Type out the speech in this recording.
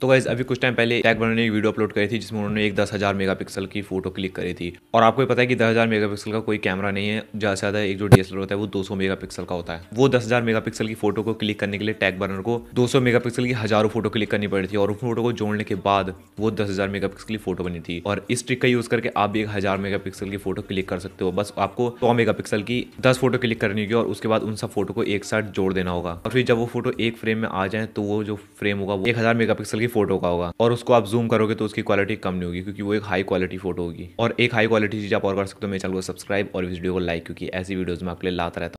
तो गाइज अभी कुछ टाइम पहले टैग बनाने की वीडियो अपलोड करी थी जिसमें उन्होंने एक दस हज़ार मेगापिक्सल की फोटो क्लिक करी थी और आपको पता है कि दस हज़ार मेगापिक्सल का कोई कैमरा नहीं है ज़्यादा से ज़्यादा एक जो डीएसएलआर होता है वो दो सौ मेगापिक्सल का होता है वो दस हज़ार मेगापिक्सल की फोटो को क्लिक करने के लिए टैग बर्नर को दो सौ मेगापिक्सल की हज़ारों फोटो क्लिक करनी पड़ी थी और उस फोटो को जोड़ने के बाद वो दस हज़ार मेगापिक्सल की फोटो बनी थी और इस ट्रिक का यूज़ करके आप भी एक हज़ार मेगापिक्सल की फोटो क्लिक कर सकते हो बस आपको सौ मेगापिक्सल की दस फोटो क्लिक करनी होगी और उसके बाद उन सब फोटो को एक साथ जोड़ देना होगा और फिर जब वो फोटो एक फ्रेम में आ जाए तो वो जो फ्रेम होगा वो एक हज़ार मेगापिक्सल की फोटो का होगा और उसको आप जूम करोगे तो उसकी क्वालिटी कम नहीं होगी क्योंकि वो एक हाई क्वालिटी फोटो होगी और एक हाई क्वालिटी चीज़ आप और कर सकते हो मेरे चैनल को सब्सक्राइब और वीडियो को लाइक क्योंकि ऐसी वीडियोज़ में आपके लिए लाता रहता